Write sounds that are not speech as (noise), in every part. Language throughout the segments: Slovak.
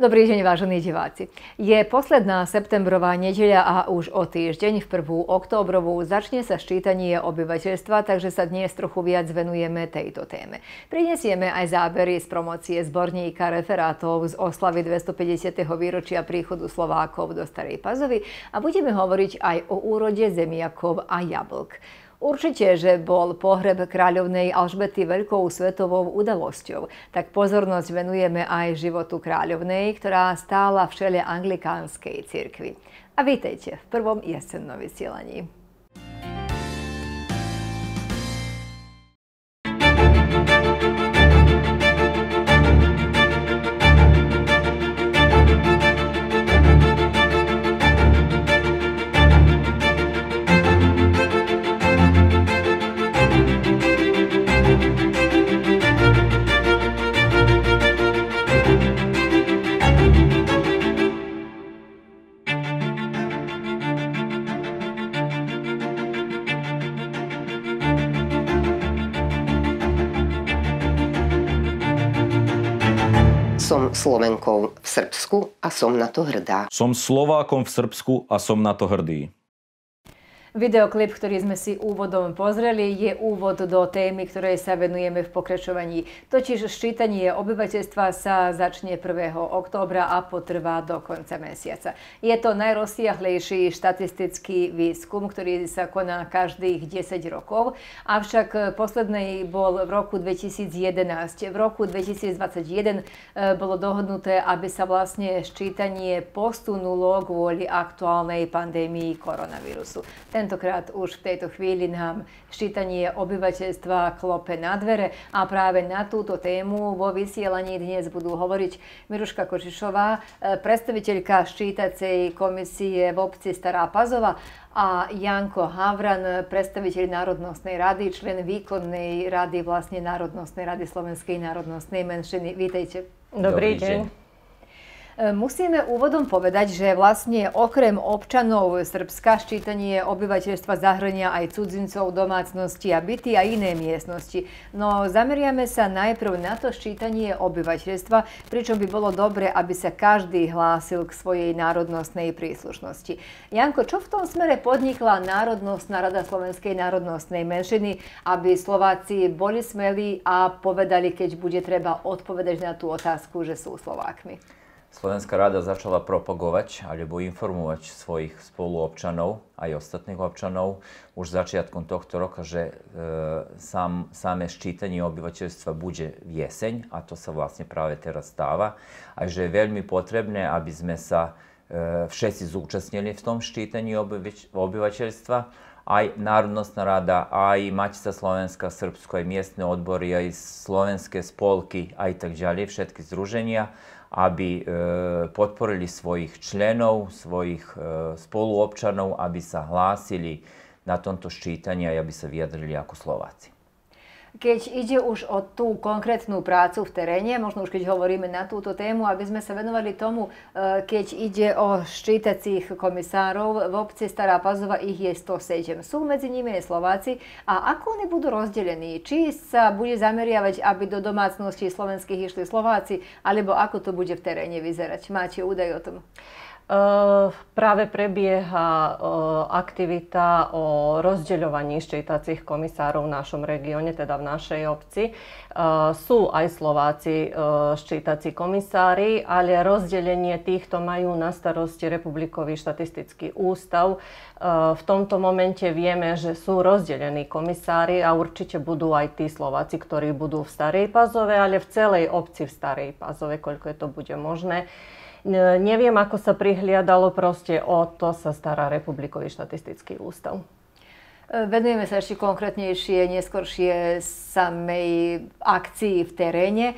Dobrý deň, vážení diváci. Je posledná septembrová nedeľa a už o týždeň v prvú októbrovú začne sa ščítanie obyvateľstva, takže sa dnes trochu viac venujeme tejto téme. Prinesieme aj zábery z promocie zborníka referátov z oslavy 250. výročia príchodu Slovákov do Starej Pazovy a budeme hovoriť aj o úrode zemiakov a jablk. Určite, že bol pohreb kráľovnej Alžbety veľkou svetovou udalosťou, tak pozornosť venujeme aj životu kráľovnej, ktorá stála v čele anglikánskej cirkvi. A vítejte v prvom jesennom vysielaní. Som Slovenkou v Srbsku a som na to hrdá. Som Slovákom v Srbsku a som na to hrdý. Videoklip, ktorý sme si úvodom pozreli, je úvod do témy, ktorej sa venujeme v pokračovaní. Totiž ščítanie obyvateľstva sa začne 1. októbra a potrvá do konca mesiaca. Je to najrozsiahlejší štatistický výskum, ktorý sa koná každých 10 rokov, avšak posledný bol v roku 2011. V roku 2021 e, bolo dohodnuté, aby sa vlastne ščítanie postunulo kvôli aktuálnej pandémii koronavírusu. Ten Tentokrát už v tejto chvíli nám ščítanie obyvateľstva klope na dvere a práve na túto tému vo vysielaní dnes budú hovoriť Miruška Kočišová, e, predstaviteľka ščítacej komisie v obci Stará Pazova a Janko Havran, predstaviteľ Národnostnej rady, člen výkonnej rady vlastne Národnostnej rady Slovenskej národnostnej menšiny. Vítejte. Dobrý, Dobrý deň. E, musíme úvodom povedať, že vlastne okrem občanov Srbska ščítanie obyvateľstva zahrania aj cudzincov, domácnosti a byty a iné miestnosti. No zameriame sa najprv na to ščítanie obyvateľstva, pričom by bolo dobre, aby sa každý hlásil k svojej národnostnej príslušnosti. Janko, čo v tom smere podnikla Národnostná rada slovenskej národnostnej menšiny, aby Slováci boli smelí a povedali, keď bude treba odpovedať na tú otázku, že sú Slovákmi? Slovenská rada začala propagovať alebo informovať svojich spoluobčanov, aj ostatných občanov, už začiatkom tohto roka, že e, sam, same ščítanie obyvateľstva bude v jeseň, a to sa vlastne práve teraz stáva, a že je veľmi potrebné, aby sme sa e, všetci zúčastnili v tom ščítaní obyvač, obyvateľstva, aj Národnostná rada, aj Matica Slovenska, Srbsko, aj miestne odbory, aj slovenské spolky, aj tak ďalej, všetky združenia aby e, podporili svojich členov, svojich e, spoluobčanov, aby sa hlásili na tomto ščítaní a aby sa vyjadrili ako Slováci keď ide už o tú konkrétnu prácu v teréne, možno už keď hovoríme na túto tému, aby sme sa venovali tomu, e, keď ide o ščítacích komisárov, v obci Stará Pazova ich je 107. Sú medzi nimi aj Slováci. A ako oni budú rozdelení? Či sa bude zameriavať, aby do domácnosti slovenských išli Slováci, alebo ako to bude v teréne vyzerať? Máte údaj o tom? práve prebieha aktivita o rozdeľovaní ščítacích komisárov v našom regióne, teda v našej obci. Sú aj Slováci ščítací komisári, ale rozdelenie týchto majú na starosti Republikový štatistický ústav. V tomto momente vieme, že sú rozdelení komisári a určite budú aj tí Slováci, ktorí budú v Starej Pazove, ale v celej obci v Starej Pazove, koľko je to bude možné. Neviem, ako sa prihliadalo, proste o to sa stará Republikový štatistický ústav. E, venujeme sa ešte konkrétnejšie, neskoršie samej akcii v teréne. E,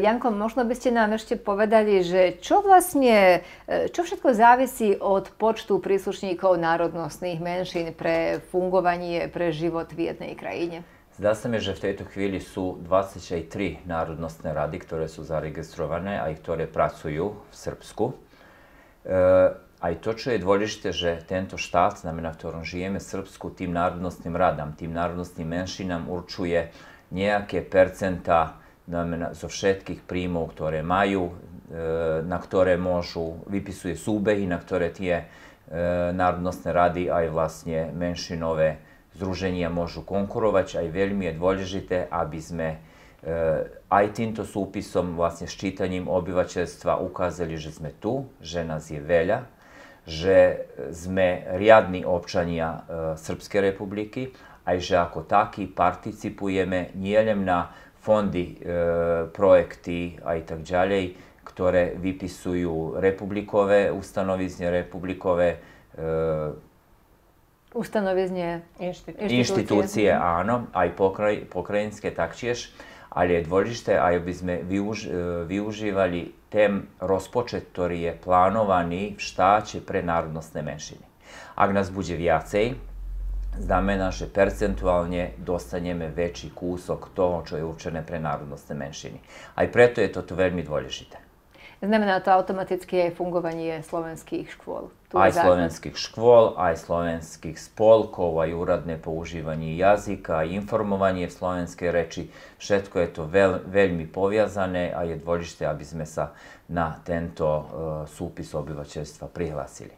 Janko, možno by ste nám ešte povedali, že čo vlastne, e, čo všetko závisí od počtu príslušníkov národnostných menšín pre fungovanie, pre život v jednej krajine? v žeftetu kvili su 23 narodnostne radi ktore su zaregistrovane, a ktoré pracuju v Srpsku. E, a i to čo je dvorište, že tento štát, znamená, ktorom žijeme, Srpsku, tim narodnostnim radam, tim narodnostnim menšinam určuje nejaké percenta znamená, zo všetkých príjmov, ktoré majú, ktore na ktoré môžu, vypisuje súbehy, na ktore tie e, narodnostne radi, rady aj vlastne menšinové združenia môžu konkurovať, aj veľmi je dôležité, aby sme e, aj týmto súpisom, vlastne ščítaním obyvateľstva ukázali, že sme tu, že nás je veľa, že sme riadni občania e, Srpskej republiky, aj že ako takí participujeme nielen na fondy, e, projekty a tak ďalej, ktoré vypisujú republikové ustanovizne, republikové ustanovizne inštitúcie. Inštitúcie, áno, aj pokraj, pokrajinské taktiež, ale je dôležité aj by sme využ, e, využívali ten rozpočet, ktorý je plánovaný v štáte pre národnostné menšiny. Ak nás bude viacej, znamená, že percentuálne dostaneme väčší kúsok toho, čo je určené pre národnostné menšiny. Aj preto je toto veľmi dôležité. Znamená to automaticky aj fungovanie slovenských škôl aj slovenských slovenskih škvol, aj slovenskih spolkov, aj uradne používanie jazyka, aj informovanje slovenske reči. Všetko je to veľ, veľmi poviazané a je dôležité, aby sme sa na tento uh, e, supis obyvateľstva prihlasili.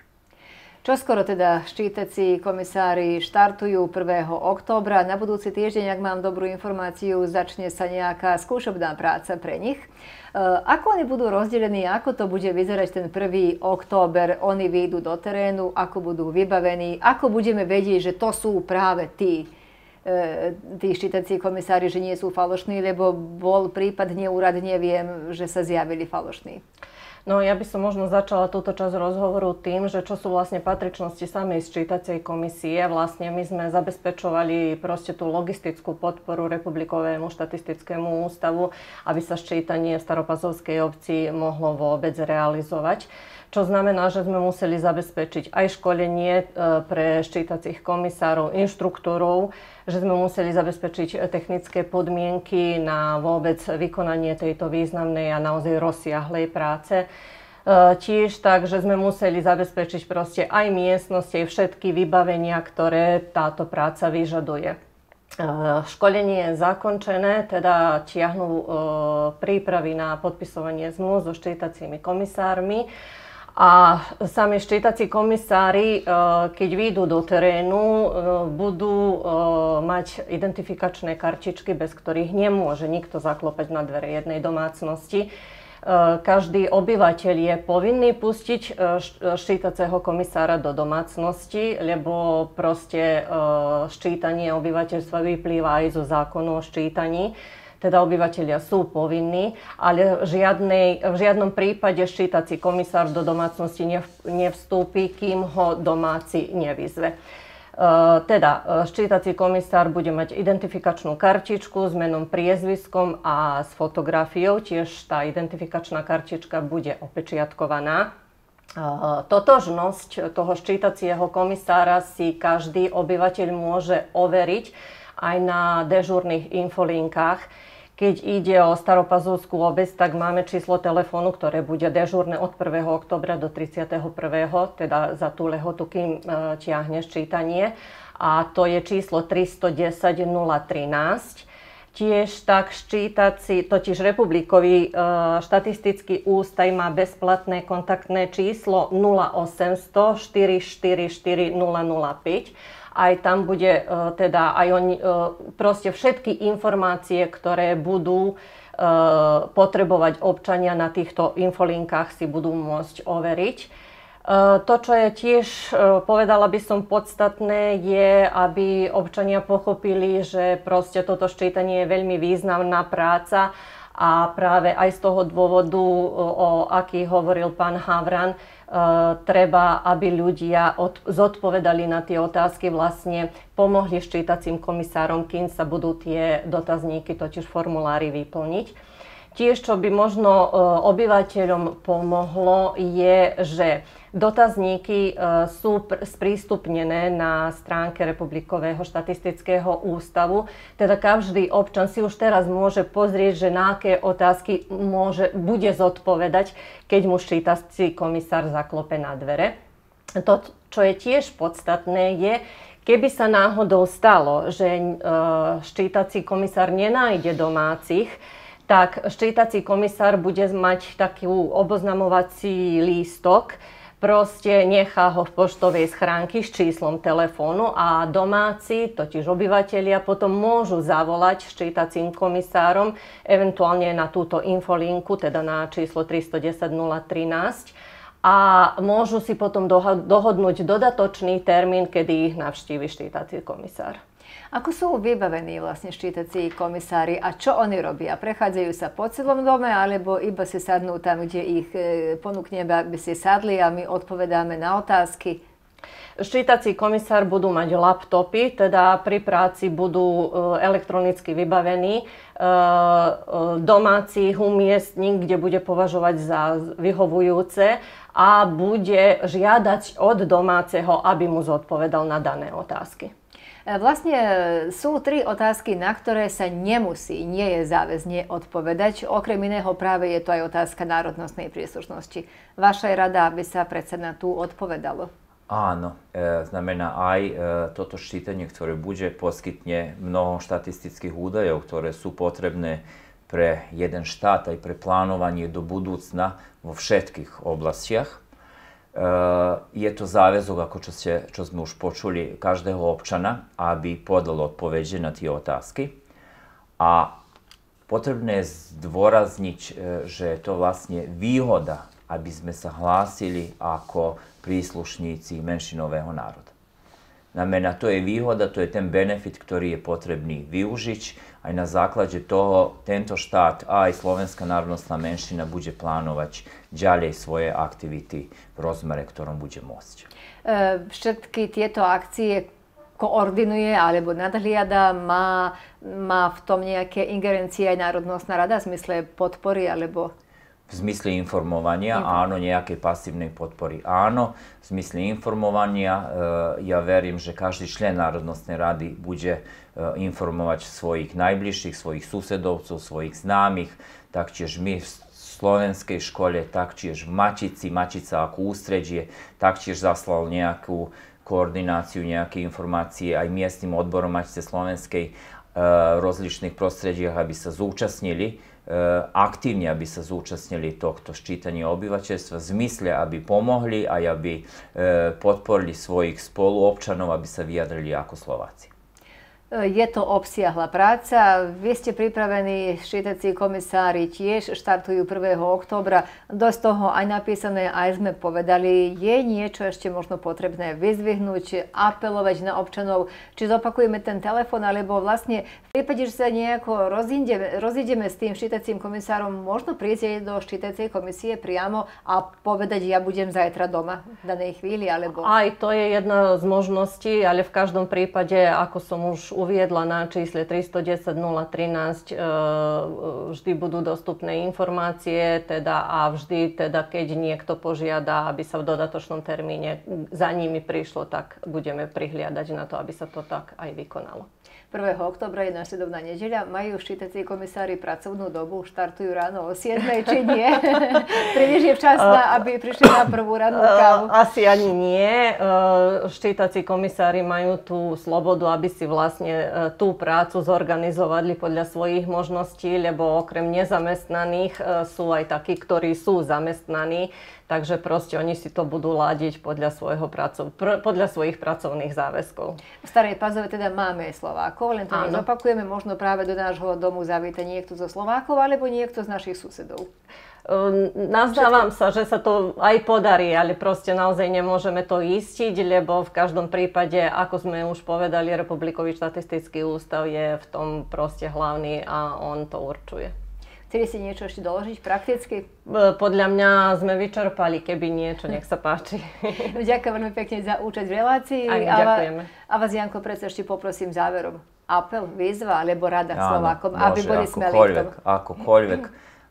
Čoskoro teda štíteci komisári štartujú 1. októbra. Na budúci týždeň, ak mám dobrú informáciu, začne sa nejaká skúšobná práca pre nich. E, ako oni budú rozdelení, ako to bude vyzerať ten 1. október, oni výjdu do terénu, ako budú vybavení, ako budeme vedieť, že to sú práve tí, e, tí štítací komisári, že nie sú falošní, lebo bol prípad neúrad, neviem, že sa zjavili falošní. No ja by som možno začala túto časť rozhovoru tým, že čo sú vlastne patričnosti samej sčítacej komisie. Vlastne my sme zabezpečovali proste tú logistickú podporu Republikovému štatistickému ústavu, aby sa sčítanie v Staropazovskej obci mohlo vôbec realizovať čo znamená, že sme museli zabezpečiť aj školenie e, pre ščítacích komisárov, inštruktorov, že sme museli zabezpečiť e, technické podmienky na vôbec vykonanie tejto významnej a naozaj rozsiahlej práce. E, tiež tak, že sme museli zabezpečiť proste aj miestnosti, aj všetky vybavenia, ktoré táto práca vyžaduje. Školenie je zakončené, teda tiahnu prípravy na podpisovanie zmluv so štítacími komisármi. A sami štítací komisári, e, keď výjdu do terénu, e, budú e, mať identifikačné kartičky, bez ktorých nemôže nikto zaklopať na dvere jednej domácnosti. Každý obyvateľ je povinný pustiť štítaceho komisára do domácnosti, lebo proste ščítanie obyvateľstva vyplýva aj zo zákonu o ščítaní teda obyvateľia sú povinní, ale žiadnej, v žiadnom prípade ščítací komisár do domácnosti nevstúpi, kým ho domáci nevyzve. E, teda e, ščítací komisár bude mať identifikačnú kartičku s menom, priezviskom a s fotografiou. Tiež tá identifikačná kartička bude opečiatkovaná. E, totožnosť toho ščítacieho komisára si každý obyvateľ môže overiť aj na dežurných infolinkách. Keď ide o Staropazovskú obec, tak máme číslo telefónu, ktoré bude dežurné od 1. oktobra do 31. teda za tú lehotu, kým ťahneš e, čítanie. A to je číslo 310 013 tiež tak ščítací, totiž Republikový e, štatistický ústaj má bezplatné kontaktné číslo 0800 444 005 aj tam bude e, teda aj on, e, proste všetky informácie, ktoré budú e, potrebovať občania na týchto infolinkách si budú môcť overiť. To, čo je tiež, povedala by som, podstatné je, aby občania pochopili, že proste toto ščítanie je veľmi významná práca a práve aj z toho dôvodu, o aký hovoril pán Havran, Eh, treba, aby ľudia od, zodpovedali na tie otázky, vlastne pomohli ščítacím komisárom, kým sa budú tie dotazníky, totiž formulári vyplniť. Tiež, čo by možno eh, obyvateľom pomohlo, je, že Dotazníky e, sú sprístupnené na stránke Republikového štatistického ústavu. Teda každý občan si už teraz môže pozrieť, že na aké otázky môže, bude zodpovedať, keď mu štítací komisár zaklope na dvere. To, čo je tiež podstatné, je, Keby sa náhodou stalo, že e, ščítací komisár nenájde domácich, tak ščítací komisár bude mať taký oboznamovací lístok, proste nechá ho v poštovej schránky s číslom telefónu a domáci, totiž obyvateľia, potom môžu zavolať s čítacím komisárom, eventuálne na túto infolinku, teda na číslo 310 013 a môžu si potom dohodnúť dodatočný termín, kedy ich navštívi štítací komisár. Ako sú vybavení vlastne štítací komisári a čo oni robia? Prechádzajú sa po celom dome alebo iba si sadnú tam, kde ich e, ponúkneme, aby si sadli a my odpovedáme na otázky? Štítací komisár budú mať laptopy, teda pri práci budú e, elektronicky vybavení. E, domáci umiestnik, kde bude považovať za vyhovujúce a bude žiadať od domáceho, aby mu zodpovedal na dané otázky. E, vlastne e, sú tri otázky, na ktoré sa nemusí, nie je záväzne odpovedať. Okrem iného práve je to aj otázka národnostnej príslušnosti. Vaša je rada, aby sa predsa na tú odpovedalo? Áno, e, znamená aj e, toto štítanie, ktoré bude, poskytne mnoho štatistických údajov, ktoré sú potrebné pre jeden štát aj pre plánovanie do budúcna vo všetkých oblastiach. Eh, je to záväzok, ako čo, ste, čo sme už počuli, každého občana, aby podal odpovede na tie otázky. A potrebné je zdôrazniť, eh, že je to vlastne výhoda, aby sme sa hlásili ako príslušníci menšinového národa. Znamená, to je výhoda, to je ten benefit, ktorý je potrebný využiť aj na základe toho tento štát a aj slovenská národnostná menšina bude plánovať ďalej svoje aktivity v rozmere, ktorom bude môcť. E, všetky tieto akcie koordinuje alebo nadhliada, má, má v tom nejaké ingerencie aj Národnostná rada v zmysle podpory alebo v zmysle informovania, mm. áno, nejakej pasívnej podpory. Áno, v zmysle informovania e, ja verím, že každý člen Národnostnej rady bude e, informovať svojich najbližších, svojich susedovcov, svojich známych, taktiež my v slovenskej škole, taktiež v Mačici, Mačica ako ústredie, taktiež zaslal nejakú koordináciu, nejaké informácie aj miestnym odborom Mačice Slovenskej e, rozličných prostrediach, aby sa zúčastnili Eh, aktivni, aby se zúčastnili tohto ščitanja obivačestva, zmislje, aby pomogli, a aby eh, potporili svojih spolu aby se vyjadrili jako Slovaci. Je to obsiahla práca. Vy ste pripravení, šitací komisári tiež štartujú 1. oktobra. Dosť toho aj napísané, aj sme povedali, je niečo ešte možno potrebné vyzvihnúť, apelovať na občanov, či zopakujeme ten telefon, alebo vlastne v prípade, že sa nejako rozídeme, s tým šitacím komisárom, možno prísť do šitacej komisie priamo a povedať, ja budem zajtra doma v danej chvíli, alebo... Aj to je jedna z možností, ale v každom prípade, ako som už uviedla na čísle 310 013, e, vždy budú dostupné informácie teda a vždy, teda, keď niekto požiada, aby sa v dodatočnom termíne za nimi prišlo, tak budeme prihliadať na to, aby sa to tak aj vykonalo. 1. oktobra je následovná nedeľa. Majú ščítací komisári pracovnú dobu, štartujú ráno o 7. či nie? (laughs) Príliš je na, aby prišli na prvú rannú kávu. Asi ani nie. E, ščítací komisári majú tú slobodu, aby si vlastne e, tú prácu zorganizovali podľa svojich možností, lebo okrem nezamestnaných e, sú aj takí, ktorí sú zamestnaní. Takže proste oni si to budú ladiť podľa, svojho pracov, pr- podľa svojich pracovných záväzkov. V Starej Pazove teda máme Slovákov, len to opakujeme, možno práve do nášho domu zavíte niekto zo Slovákov alebo niekto z našich susedov. Ehm, nazdávam sa, že sa to aj podarí, ale proste naozaj nemôžeme to istiť, lebo v každom prípade, ako sme už povedali, Republikový štatistický ústav je v tom proste hlavný a on to určuje. Chceli si niečo ešte doložiť prakticky? E, podľa mňa sme vyčerpali, keby niečo, nech sa páči. (laughs) Ďakujem veľmi pekne za účasť v relácii. Aj, ďakujeme. A vás, Janko, predsa ešte poprosím záverom. Apel, výzva, alebo rada ja, Slovákom, môže, aby boli sme v Akokoľvek.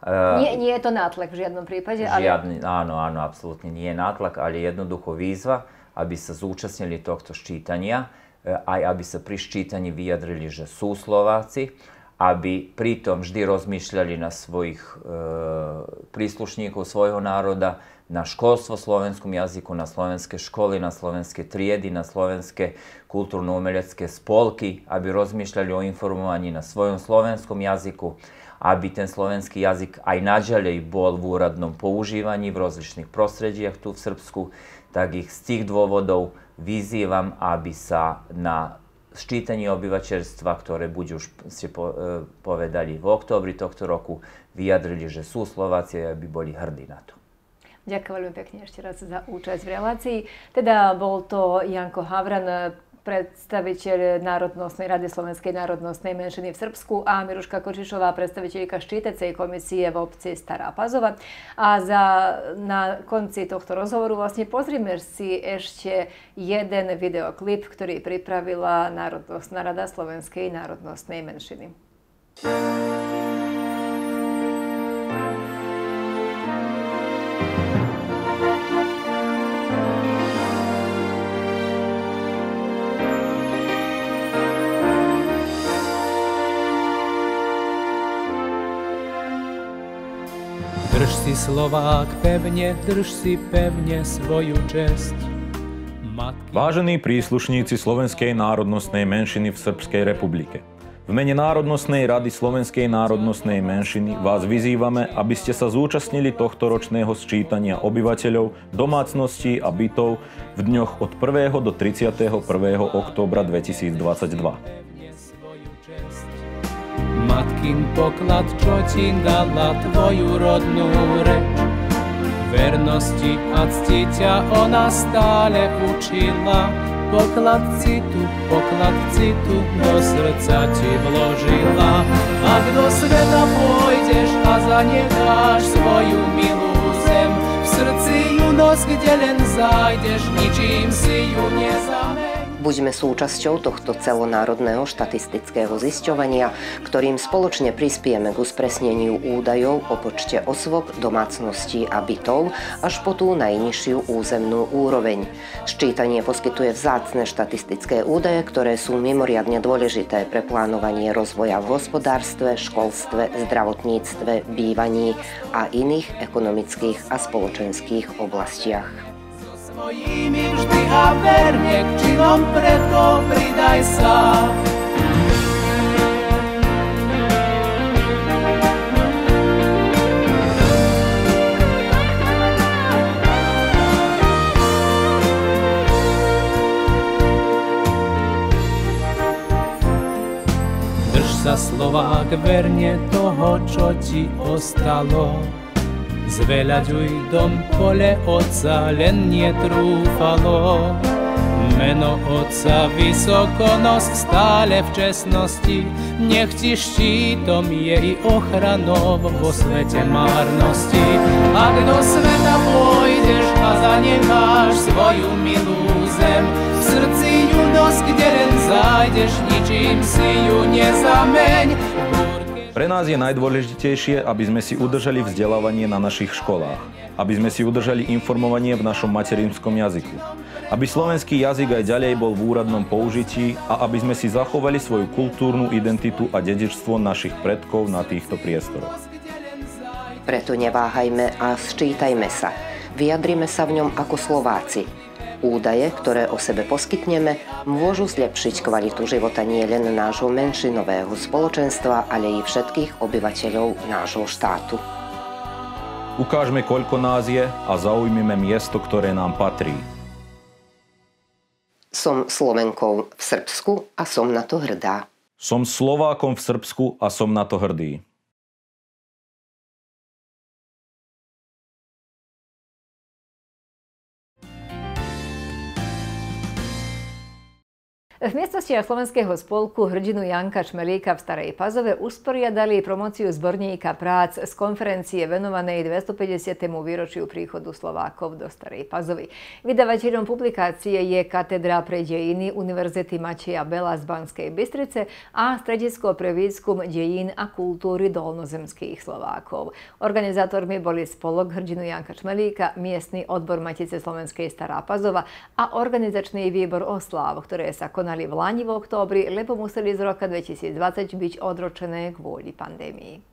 Uh, nie, e, nie je to nátlak v žiadnom prípade. Žiadny, ale... Áno, áno, absolútne nie je nátlak, ale jednoducho výzva, aby sa zúčastnili tohto ščítania, e, aj aby sa pri ščítaní vyjadrili, že sú Slováci, aby pritom vždy rozmýšľali na svojich e, príslušníkov svojho národa, na školstvo slovenskom jazyku, na slovenské školy, na slovenské trijedy, na slovenske kulturno-umelecké spolky, aby rozmišljali o informovanji na svojom slovenskom jazyku. aby ten slovenski jazik aj nađalje i bol v uradnom použivanji v različnih prosređijah tu v Srpsku, tak ih s tih dôvodov vyzývam, aby sa na sčítanie obyvateľstva, ktoré buď už ste po, e, povedali v oktobri tohto roku, vyjadrili, že sú Slováci, aby boli hrdí na to. Ďakujem veľmi pekne ešte raz za účasť v relácii. Teda bol to Janko Havran, predstaviteľ Národnostnej rady Slovenskej národnostnej menšiny v Srbsku a Miruška Kočišová, predstaviteľka štítecej komisie v obci Stará Pazova. A za, na konci tohto rozhovoru vlastne pozrime si ešte jeden videoklip, ktorý pripravila Národnostná rada Slovenskej národnostnej menšiny. Thank you. Drž si Slovák pevne, drž si pevne svoju čest. Matky... Vážení príslušníci slovenskej národnostnej menšiny v Srbskej republike, v mene Národnostnej rady slovenskej národnostnej menšiny vás vyzývame, aby ste sa zúčastnili tohto ročného sčítania obyvateľov, domácností a bytov v dňoch od 1. do 31. októbra 2022. Matkin poklad, čo ti dala tvoju rodnú reč. Vernosti a cti ťa ona stále učila, poklad citu, poklad citu do srdca ti vložila. Ak do sveta pôjdeš a zanedáš svoju milú zem, v srdci ju nos, kde len zajdeš, ničím si ju nezajdeš. Buďme súčasťou tohto celonárodného štatistického zisťovania, ktorým spoločne prispieme k uspresneniu údajov o počte osôb, domácností a bytov až po tú najnižšiu územnú úroveň. Ščítanie poskytuje vzácne štatistické údaje, ktoré sú mimoriadne dôležité pre plánovanie rozvoja v hospodárstve, školstve, zdravotníctve, bývaní a iných ekonomických a spoločenských oblastiach. Tvojimi vždy a verne k činom preto pridaj sa. Drž sa Slovák verne toho, čo ti ostalo, Zveľaďuj dom pole oca, len netrúfalo. Meno oca vysoko nos stále v čestnosti, nech ti štítom je i ochranou vo svete márnosti. Ak do sveta pôjdeš a zanecháš svoju milú zem, v srdci ju nos, kde len zájdeš, ničím si ju nezameň. Pre nás je najdôležitejšie, aby sme si udržali vzdelávanie na našich školách, aby sme si udržali informovanie v našom materinskom jazyku, aby slovenský jazyk aj ďalej bol v úradnom použití a aby sme si zachovali svoju kultúrnu identitu a dedičstvo našich predkov na týchto priestoroch. Preto neváhajme a sčítajme sa. Vyjadrime sa v ňom ako Slováci, Údaje, ktoré o sebe poskytneme, môžu zlepšiť kvalitu života nielen nášho menšinového spoločenstva, ale i všetkých obyvateľov nášho štátu. Ukážme, koľko nás je a zaujmime miesto, ktoré nám patrí. Som Slovenkou v Srbsku a som na to hrdá. Som Slovákom v Srbsku a som na to hrdý. V miestnostiach Slovenského spolku hrdinu Janka Čmelíka v Starej Pazove usporiadali promociu zborníka prác z konferencie venovanej 250. výročiu príchodu Slovákov do Starej Pazovy. Vydavateľom publikácie je Katedra pre dejiny Univerzity Mateja Bela z Banskej Bystrice a Stredisko pre výskum dejín a kultúry dolnozemských Slovákov. Organizátormi boli spolok hrdinu Janka Čmelíka, miestny odbor Matice Slovenskej Stará Pazova a organizačný výbor osláv, ktoré sa konali konali v Lani v októbri, lebo museli z roka 2020 byť odročené kvôli pandémii.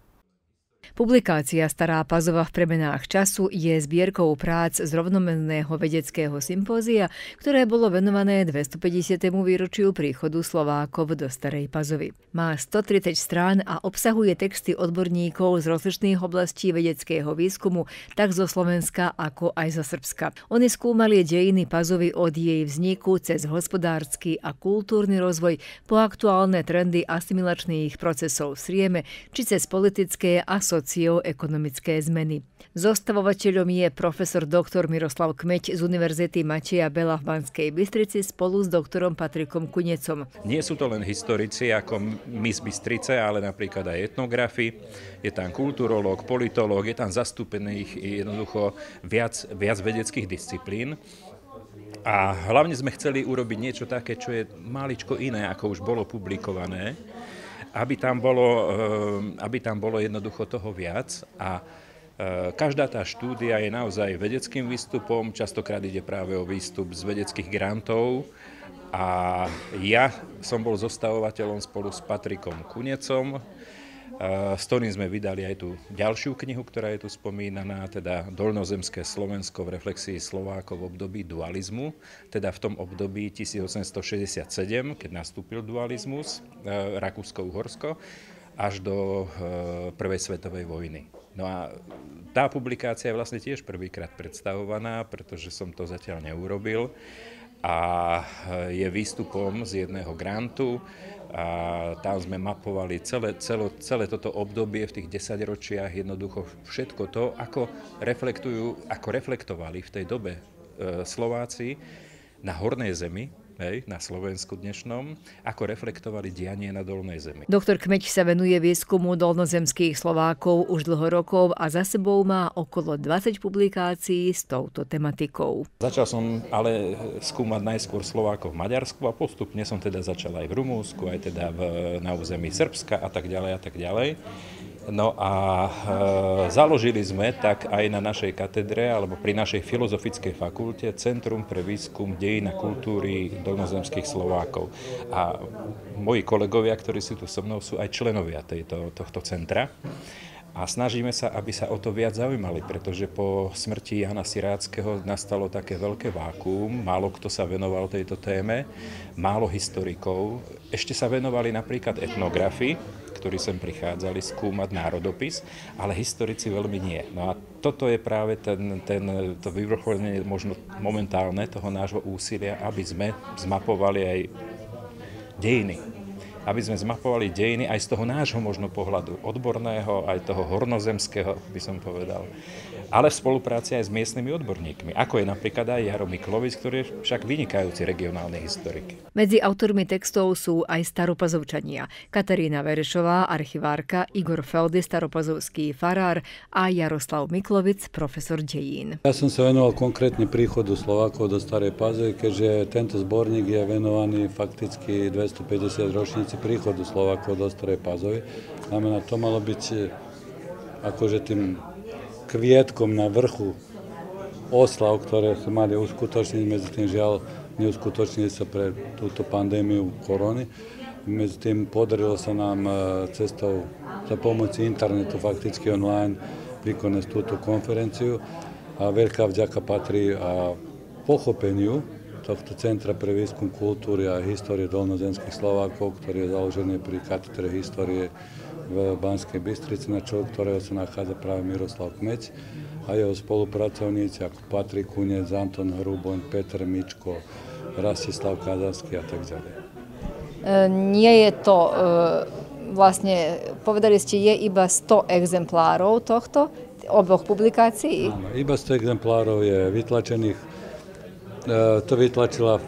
Publikácia Stará pazova v premenách času je zbierkou prác z rovnomenného vedeckého sympózia, ktoré bolo venované 250. výročiu príchodu Slovákov do Starej pazovy. Má 130 strán a obsahuje texty odborníkov z rozličných oblastí vedeckého výskumu, tak zo Slovenska ako aj zo Srbska. Oni skúmali dejiny pazovy od jej vzniku cez hospodársky a kultúrny rozvoj po aktuálne trendy asimilačných procesov v Srieme, či cez politické a sociálne realizáciou ekonomické zmeny. Zostavovateľom je profesor doktor Miroslav Kmeď z Univerzity Mačia Bela v Banskej Bystrici spolu s doktorom Patrikom Kunecom. Nie sú to len historici ako my z Bystrice, ale napríklad aj etnografi. Je tam kulturolog, politológ, je tam zastúpených jednoducho viac, viac vedeckých disciplín. A hlavne sme chceli urobiť niečo také, čo je maličko iné, ako už bolo publikované aby tam bolo, eh, aby tam bolo jednoducho toho viac a eh, Každá tá štúdia je naozaj vedeckým výstupom, častokrát ide práve o výstup z vedeckých grantov a ja som bol zostavovateľom spolu s Patrikom Kunecom, s ktorým sme vydali aj tú ďalšiu knihu, ktorá je tu spomínaná, teda Dolnozemské Slovensko v reflexii Slovákov v období dualizmu, teda v tom období 1867, keď nastúpil dualizmus, e, Rakúsko-Uhorsko, až do e, Prvej svetovej vojny. No a tá publikácia je vlastne tiež prvýkrát predstavovaná, pretože som to zatiaľ neurobil a e, je výstupom z jedného grantu a tam sme mapovali celé, celé, celé toto obdobie v tých desaťročiach, jednoducho všetko to, ako, reflektujú, ako reflektovali v tej dobe e, Slováci na hornej zemi, hej, na Slovensku dnešnom, ako reflektovali dianie na Dolnej Zemi. Doktor Kmeč sa venuje výskumu dolnozemských Slovákov už dlho rokov a za sebou má okolo 20 publikácií s touto tematikou. Začal som ale skúmať najskôr Slovákov v Maďarsku a postupne som teda začal aj v Rumúnsku, aj teda v, na území Srbska a tak ďalej a tak ďalej. No a e, založili sme tak aj na našej katedre alebo pri našej filozofickej fakulte Centrum pre výskum dejín a kultúry dolnozemských Slovákov. A moji kolegovia, ktorí sú tu so mnou, sú aj členovia tejto, tohto centra. A snažíme sa, aby sa o to viac zaujímali, pretože po smrti Jana Siráckého nastalo také veľké vákuum, málo kto sa venoval tejto téme, málo historikov. Ešte sa venovali napríklad etnografii, ktorí sem prichádzali skúmať národopis, ale historici veľmi nie. No a toto je práve ten, ten, to vyvrcholenie možno momentálne toho nášho úsilia, aby sme zmapovali aj dejiny aby sme zmapovali dejiny aj z toho nášho možno pohľadu, odborného, aj toho hornozemského, by som povedal ale v spolupráci aj s miestnymi odborníkmi, ako je napríklad aj Jaro Miklovic, ktorý je však vynikajúci regionálny historik. Medzi autormi textov sú aj staropazovčania. Katarína Verešová, archivárka, Igor Feldy, staropazovský farár a Jaroslav Miklovic, profesor dejín. Ja som sa venoval konkrétne príchodu Slovákov do Starej Pazy, keďže tento zborník je venovaný fakticky 250 ročníci príchodu Slovákov do Starej Pazovy. Znamená, to malo byť eh, akože tým kvietkom na vrchu oslav, ktoré sme mali uskutočniť, medzi tým žiaľ, neuskutočnili sa pre túto pandémiu korony. Medzi tým podarilo sa nám e, cestou za pomoci internetu, fakticky online, vykonať túto konferenciu a veľká vďaka patrí a pochopeniu tohto Centra pre výskum kultúry a histórie dolnozemských Slovákov, ktorý je založený pri katedre histórie v Banskej Bystrici, na čelo ktorého sa nachádza práve Miroslav Kmec a jeho spolupracovníci ako Patrik Kunec, Anton Hruboň, Petr Mičko, Rastislav Kazanský a tak ďalej. E, nie je to, e, vlastne povedali ste, je iba 100 exemplárov tohto, oboch publikácií? Áno, iba 100 exemplárov je vytlačených. E, to vytlačila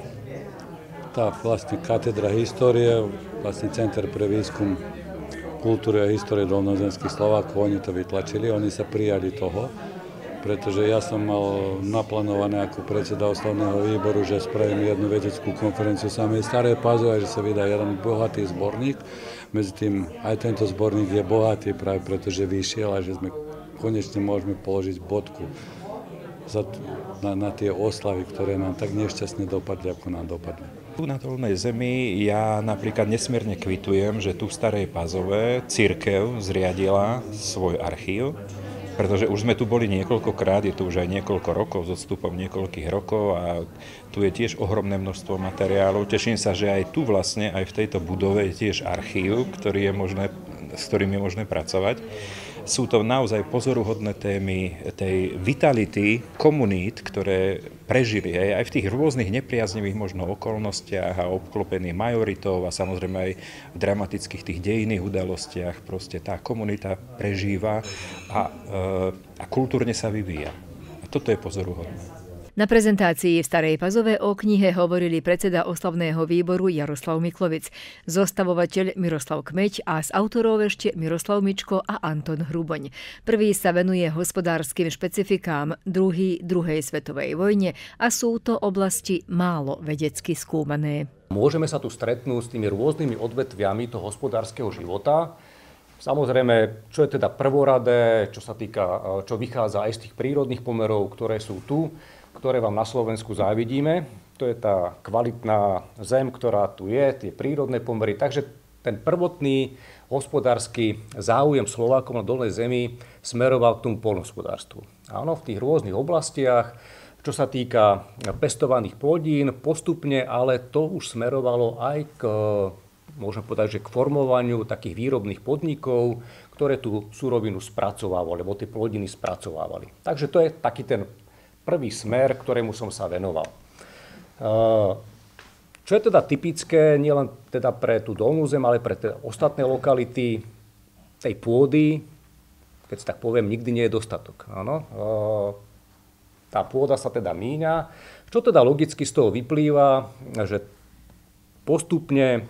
tá vlastne katedra histórie, vlastne Center pre výskum kultúry a histórie dolnozemských Slovákov, oni to vytlačili, oni sa prijali toho, pretože ja som mal naplánované ako predseda oslavného výboru, že spravím jednu vedeckú konferenciu samej Starej a že sa vydá jeden bohatý zborník. Medzi tým aj tento zborník je bohatý práve pretože vyšiel a že sme konečne môžeme položiť bodku za, na, na tie oslavy, ktoré nám tak nešťastne dopadli, ako nám dopadli. Tu na Dolnej Zemi ja napríklad nesmierne kvitujem, že tu v Starej Pazove církev zriadila svoj archív, pretože už sme tu boli niekoľkokrát, je tu už aj niekoľko rokov, s odstupom niekoľkých rokov a tu je tiež ohromné množstvo materiálov. Teším sa, že aj tu vlastne, aj v tejto budove je tiež archív, ktorý je možné, s ktorým je možné pracovať. Sú to naozaj pozoruhodné témy tej vitality komunít, ktoré prežili aj, aj v tých rôznych nepriaznivých možno okolnostiach a obklopených majoritov a samozrejme aj v dramatických tých dejinných udalostiach. Proste tá komunita prežíva a, e, a kultúrne sa vyvíja. A toto je pozoruhodné. Na prezentácii v Starej Pazove o knihe hovorili predseda oslavného výboru Jaroslav Miklovic, zostavovateľ Miroslav Kmeď a s autorov ešte Miroslav Mičko a Anton Hruboň. Prvý sa venuje hospodárskym špecifikám, druhý druhej svetovej vojne a sú to oblasti málo vedecky skúmané. Môžeme sa tu stretnúť s tými rôznymi odvetviami toho hospodárskeho života, Samozrejme, čo je teda prvoradé, čo sa týka, čo vychádza aj z tých prírodných pomerov, ktoré sú tu, ktoré vám na Slovensku závidíme. To je tá kvalitná zem, ktorá tu je, tie prírodné pomery. Takže ten prvotný hospodársky záujem Slovákov na dolnej zemi smeroval k tomu polnospodárstvu. Áno, v tých rôznych oblastiach, čo sa týka pestovaných plodín, postupne, ale to už smerovalo aj k môžem povedať, že k formovaniu takých výrobných podnikov, ktoré tú surovinu spracovávali, alebo tie plodiny spracovávali. Takže to je taký ten prvý smer, ktorému som sa venoval. Čo je teda typické nielen teda pre tú dolnú zem, ale pre teda ostatné lokality tej pôdy, keď si tak poviem, nikdy nie je dostatok. Áno? Tá pôda sa teda míňa, čo teda logicky z toho vyplýva, že postupne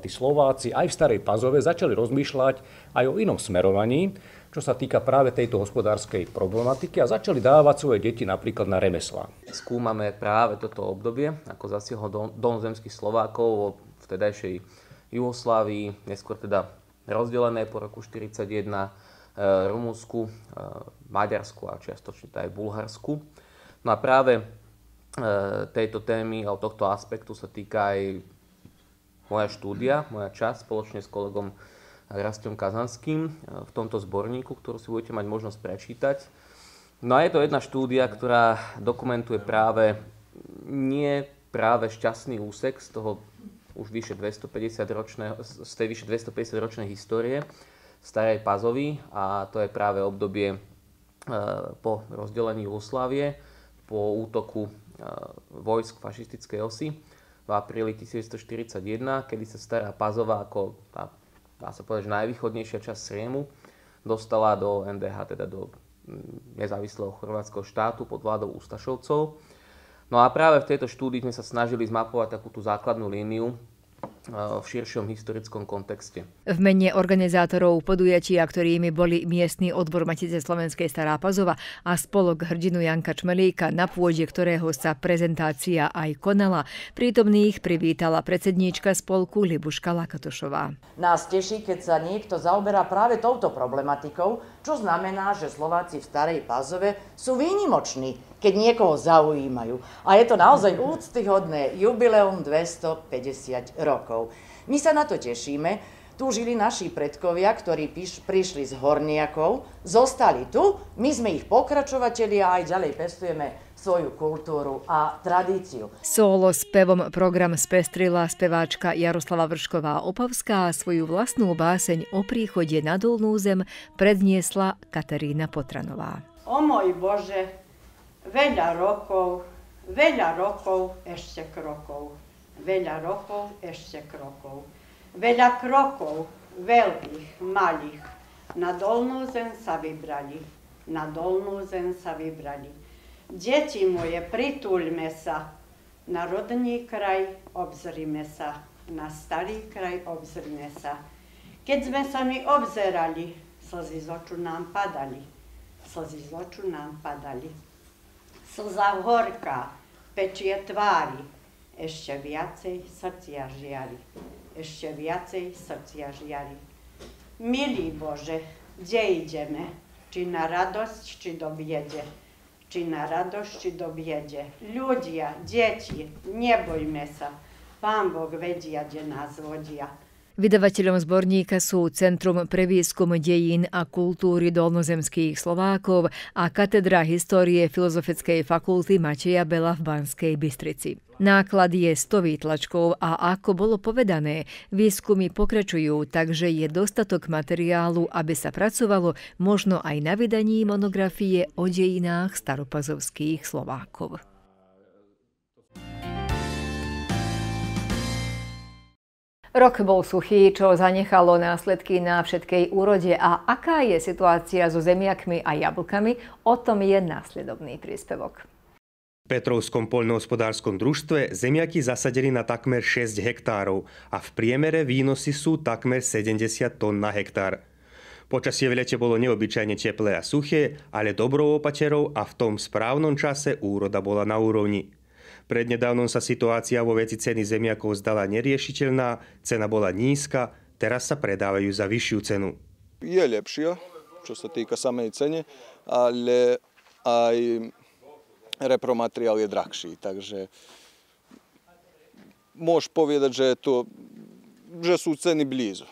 tí Slováci aj v Starej Pazove začali rozmýšľať aj o inom smerovaní, čo sa týka práve tejto hospodárskej problematiky a začali dávať svoje deti napríklad na remeslá. Skúmame práve toto obdobie, ako zasiahol donozemských Slovákov vo vtedajšej Jugoslávii, neskôr teda rozdelené po roku 1941 e, Rumúnsku, e, Maďarsku a čiastočne aj Bulharsku. No a práve e, tejto témy alebo tohto aspektu sa týka aj moja štúdia, moja časť spoločne s kolegom Rastom Kazanským eh, v tomto zborníku, ktorú si budete mať možnosť prečítať. No a je to jedna štúdia, ktorá dokumentuje práve nie práve šťastný úsek z toho už vyše 250 ročné, z tej vyše 250 ročnej histórie starej Pazovy a to je práve obdobie eh, po rozdelení Jugoslávie, po útoku eh, vojsk fašistickej osy v apríli 1941, kedy sa stará Pazova ako tá dá sa povedať, že najvýchodnejšia časť Sriemu dostala do NDH, teda do mm, nezávislého chorvátskeho štátu pod vládou Ustašovcov. No a práve v tejto štúdii sme sa snažili zmapovať takú tú základnú líniu, v širšom historickom kontexte. V mene organizátorov podujatia, ktorými boli miestny odbor Matice Slovenskej Stará Pazova a spolok hrdinu Janka Čmelíka, na pôde ktorého sa prezentácia aj konala, prítomných privítala predsedníčka spolku Libuška Lakatošová. Nás teší, keď sa niekto zaoberá práve touto problematikou, čo znamená, že Slováci v Starej Pazove sú výnimoční keď niekoho zaujímajú. A je to naozaj úctyhodné, jubileum 250 rokov. My sa na to tešíme. Tu žili naši predkovia, ktorí piš, prišli z Horniakov, zostali tu, my sme ich pokračovateľi a aj ďalej pestujeme svoju kultúru a tradíciu. Solo s pevom program spestrila speváčka Jaroslava Vršková Opavská a svoju vlastnú báseň o príchode na Dolnú zem predniesla Katarína Potranová. O môj Bože, veľa rokov, veľa rokov, ešte krokov, veľa rokov, ešte krokov. Veľa krokov, veľkých, malých, na dolnú zem sa vybrali, na dolnú zem sa vybrali. Deti moje, pritúľme sa, na rodný kraj obzrime sa, na starý kraj obzrime sa. Keď sme sa mi obzerali, slzy z oču nám padali, slzy z oču nám padali slza horká, pečie tvári, ešte viacej srdcia žiari, ešte viacej srdcia žiari. Milý Bože, kde ideme? Či na radosť, či do biede? Či na radosť, či do biede? Ľudia, deti, nebojme sa. Pán Boh vedia, kde nás vodia. Vydavateľom zborníka sú Centrum pre výskum dejín a kultúry dolnozemských Slovákov a Katedra histórie Filozofickej fakulty Mateja Bela v Banskej Bystrici. Náklad je 100 výtlačkov a ako bolo povedané, výskumy pokračujú, takže je dostatok materiálu, aby sa pracovalo možno aj na vydaní monografie o dejinách staropazovských Slovákov. Rok bol suchý, čo zanechalo následky na všetkej úrode a aká je situácia so zemiakmi a jablkami, o tom je následovný príspevok. V Petrovskom poľnohospodárskom družstve zemiaky zasadili na takmer 6 hektárov a v priemere výnosy sú takmer 70 tón na hektár. Počasie v lete bolo neobyčajne teplé a suché, ale dobrou opaterou a v tom správnom čase úroda bola na úrovni. Prednedávnom sa situácia vo veci ceny zemiakov zdala neriešiteľná, cena bola nízka, teraz sa predávajú za vyššiu cenu. Je lepšia, čo sa týka samej cene, ale aj repromateriál je drahší, takže môžeš povedať, že, to, že sú ceny blízo.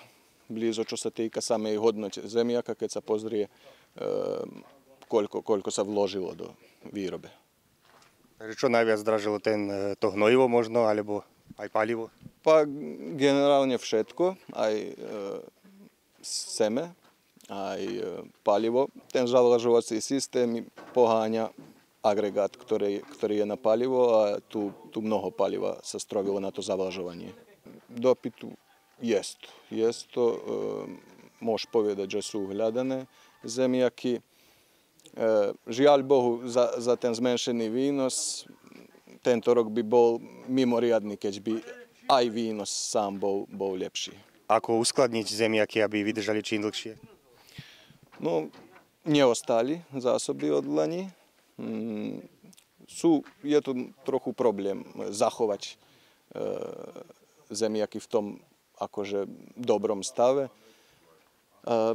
Blízo, čo sa týka samej hodnoty zemiaka, keď sa pozrie ehm, koľko, koľko sa vložilo do výrobe. Речовина здражелатин, то гноїво можна, або ай паліво. Pa generalnie všetko, aj e, seme, aj e, palivo. Ten zavlažovací systém poháňa agregát, ktorý, ktorý je na palivo a tu, tu mnoho paliva sa strobilo na to zavlažovanie. Dopytu jest. Jest to, e, môž povedať, že sú hľadané zemiaky. Eh, žiaľ Bohu za, za ten zmenšený výnos, tento rok by bol mimoriadný, keď by aj výnos sám bol, bol lepší. Ako uskladniť zemiaky, aby vydržali čím dlhšie? No, neostali zásoby od lani. Hmm, sú, je tu trochu problém zachovať e, zemiaky v tom akože dobrom stave. E,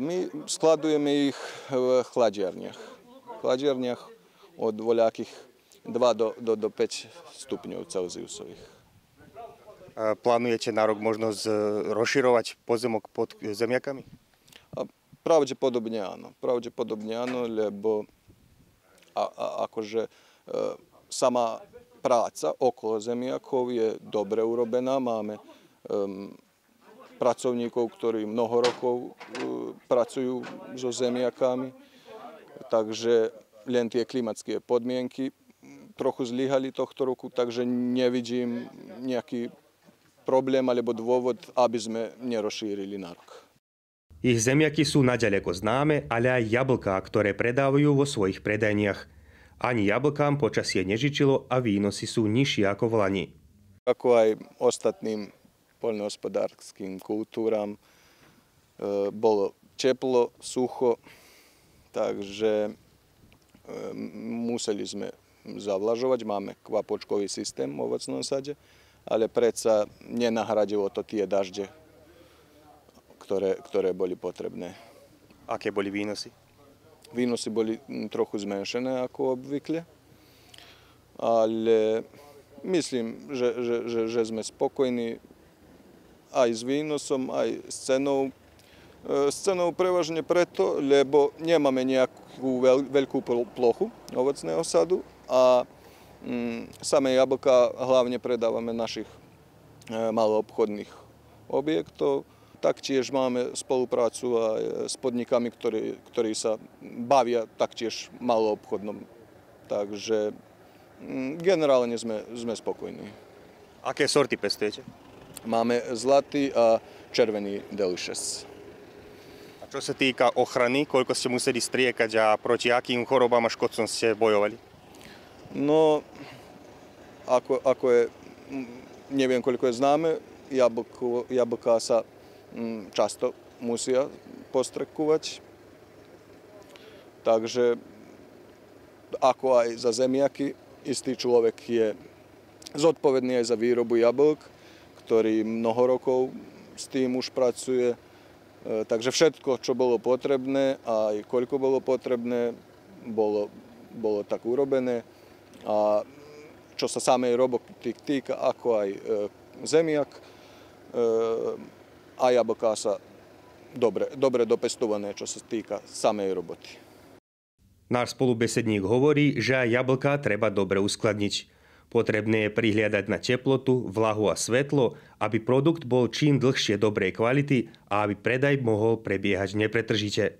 my skladujeme ich v chladiarniach hladžierniach od voľakých 2 do, do, do 5 stupňov Celziusových. Plánujete na rok možnosť rozširovať pozemok pod zemiakami? pravdepodobne áno. Pravdepodobne áno, lebo a, a, akože e, sama práca okolo zemiakov je dobre urobená. Máme um, pracovníkov, ktorí mnoho rokov uh, pracujú so zemiakami takže len tie klimatické podmienky trochu zlyhali tohto roku, takže nevidím nejaký problém alebo dôvod, aby sme nerozšírili nárok. Ich zemiaky sú naďaleko známe, ale aj jablká, ktoré predávajú vo svojich predajniach. Ani jablkám počasie nežičilo a výnosy sú nižšie ako v Lani. Ako aj ostatným poľnohospodárským kultúram, e, bolo teplo, sucho, Takže e, museli sme zavlažovať, máme kvapočkový systém v ovocnom sade, ale predsa nenahradilo to tie dažde, ktoré, ktoré boli potrebné. Aké boli výnosy? Výnosy boli trochu zmenšené ako obvykle, ale myslím, že, že, že, že sme spokojní aj s výnosom, aj s cenou. E, scenou prevažne preto, lebo nemáme nejakú veľkú plochu ovocného sadu a mm, samé jablka hlavne predávame našich e, maloobchodných objektov. Taktiež máme spoluprácu aj e, s podnikami, ktorí, ktorí sa bavia taktiež maloobchodnom. Takže mm, generálne sme, sme spokojní. Aké sorty pestujete? Máme zlatý a červený delicious. Čo sa týka ochrany, koľko ste museli striekať a proti akým chorobám a škodcom ste bojovali? No, ako, ako je, mm, neviem koľko je známe, jablko, jablka sa m, mm, často musia postrekovať. Takže ako aj za zemiaky, istý človek je zodpovedný aj za výrobu jablk, ktorý mnoho rokov s tým už pracuje. E, takže všetko, čo bolo potrebné a aj koľko bolo potrebné, bolo, bolo tak urobené. A čo sa samej roboty týka, ako aj e, zemiak, e, a jablká sa dobre, dobre dopestované, čo sa týka samej roboty. Náš spolubesedník hovorí, že aj jablká treba dobre uskladniť. Potrebné je prihliadať na teplotu, vlahu a svetlo, aby produkt bol čím dlhšie dobrej kvality a aby predaj mohol prebiehať nepretržite.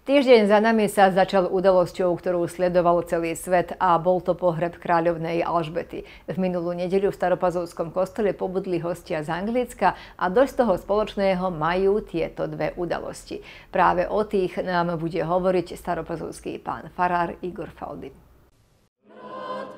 Týždeň za nami sa začal udalosťou, ktorú sledoval celý svet a bol to pohreb kráľovnej Alžbety. V minulú nedeľu v Staropazovskom kostole pobudli hostia z Anglicka a dosť toho spoločného majú tieto dve udalosti. Práve o tých nám bude hovoriť staropazovský pán Farár Igor Faldy. Not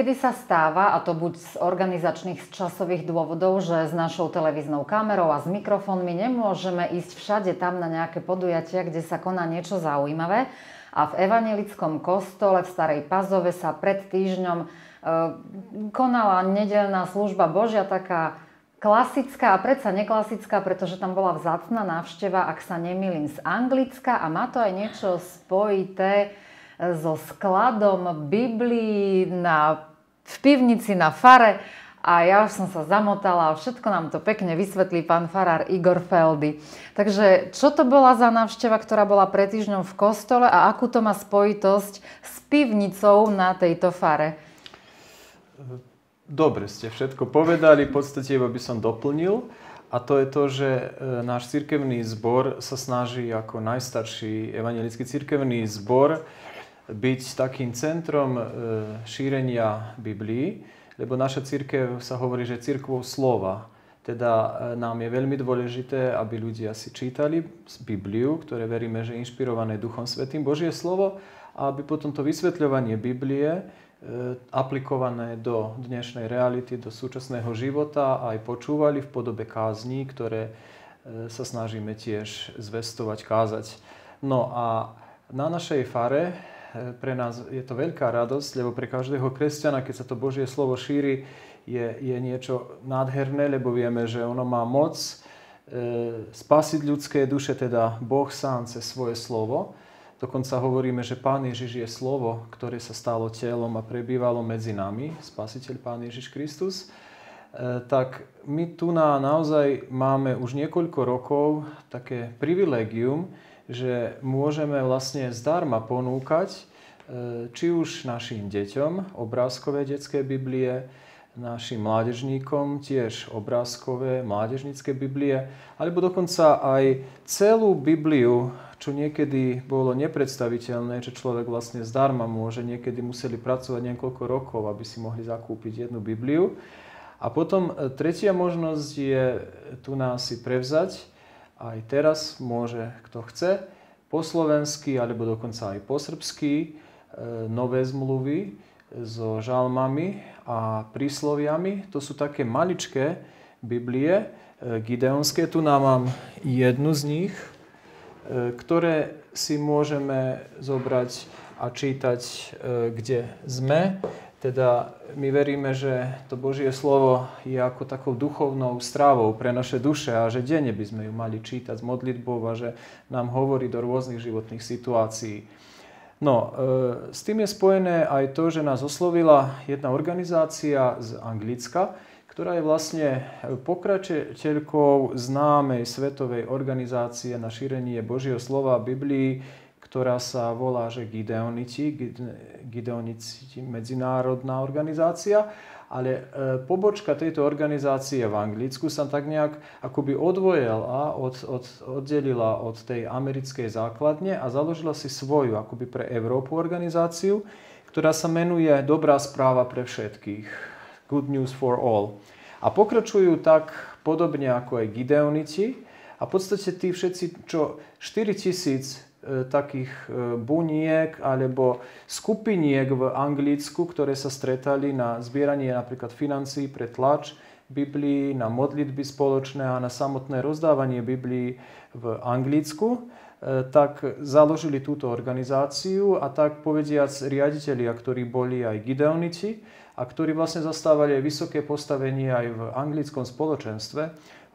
Niekedy sa stáva, a to buď z organizačných, z časových dôvodov, že s našou televíznou kamerou a s mikrofónmi nemôžeme ísť všade tam na nejaké podujatia, kde sa koná niečo zaujímavé. A v evanelickom kostole v Starej Pazove sa pred týždňom e, konala nedelná služba Božia, taká klasická a predsa neklasická, pretože tam bola vzácna návšteva, ak sa nemýlim, z Anglicka a má to aj niečo spojité e, so skladom Biblii na v pivnici na fare a ja už som sa zamotala a všetko nám to pekne vysvetlí pán farár Igor Feldy. Takže čo to bola za návšteva, ktorá bola pred týždňom v kostole a akú to má spojitosť s pivnicou na tejto fare? Dobre ste všetko povedali, v podstate iba by som doplnil. A to je to, že e, náš cirkevný zbor sa snaží ako najstarší evangelický cirkevný zbor byť takým centrom e, šírenia Biblii, lebo naša církev sa hovorí, že církvou slova. Teda e, nám je veľmi dôležité, aby ľudia si čítali Bibliu, ktoré veríme, že je inšpirované Duchom Svetým, Božie slovo, a aby potom to vysvetľovanie Biblie e, aplikované do dnešnej reality, do súčasného života aj počúvali v podobe kázní, ktoré sa snažíme tiež zvestovať, kázať. No a na našej fare pre nás je to veľká radosť, lebo pre každého kresťana, keď sa to Božie slovo šíri, je, je niečo nádherné, lebo vieme, že ono má moc e, spasiť ľudské duše, teda Boh sám cez svoje slovo. Dokonca hovoríme, že Pán Ježiš je slovo, ktoré sa stalo telom a prebývalo medzi nami, spasiteľ Pán Ježiš Kristus. E, tak my tu na, naozaj máme už niekoľko rokov také privilegium, že môžeme vlastne zdarma ponúkať e, či už našim deťom obrázkové detské Biblie, našim mládežníkom tiež obrázkové mládežnícke Biblie, alebo dokonca aj celú Bibliu, čo niekedy bolo nepredstaviteľné, že človek vlastne zdarma môže, niekedy museli pracovať niekoľko rokov, aby si mohli zakúpiť jednu Bibliu. A potom e, tretia možnosť je tu nás si prevzať aj teraz môže, kto chce, po slovensky alebo dokonca aj po srbsky e, nové zmluvy so žalmami a prísloviami. To sú také maličké Biblie, e, gideonské. Tu nám mám jednu z nich, e, ktoré si môžeme zobrať a čítať, kde sme. Teda my veríme, že to Božie slovo je ako takou duchovnou strávou pre naše duše a že denne by sme ju mali čítať s modlitbou a že nám hovorí do rôznych životných situácií. No, e, s tým je spojené aj to, že nás oslovila jedna organizácia z Anglicka, ktorá je vlastne pokračiteľkou známej svetovej organizácie na šírenie Božieho slova Biblii ktorá sa volá že Gideonici, Gideonici medzinárodná organizácia, ale e, pobočka tejto organizácie v Anglicku sa tak nejak akoby odvojila, od, od, oddelila od tej americkej základne a založila si svoju akoby pre Európu organizáciu, ktorá sa menuje Dobrá správa pre všetkých, Good News for All. A pokračujú tak podobne ako aj Gideoniti a v podstate tí všetci, čo 4000 tisíc E, takých e, buniek alebo skupiniek v Anglicku, ktoré sa stretali na zbieranie napríklad financií pre tlač Biblii, na modlitby spoločné a na samotné rozdávanie Biblii v Anglicku, e, tak založili túto organizáciu a tak povediac riaditeľia, ktorí boli aj gideoniti a ktorí vlastne zastávali aj vysoké postavenie aj v anglickom spoločenstve.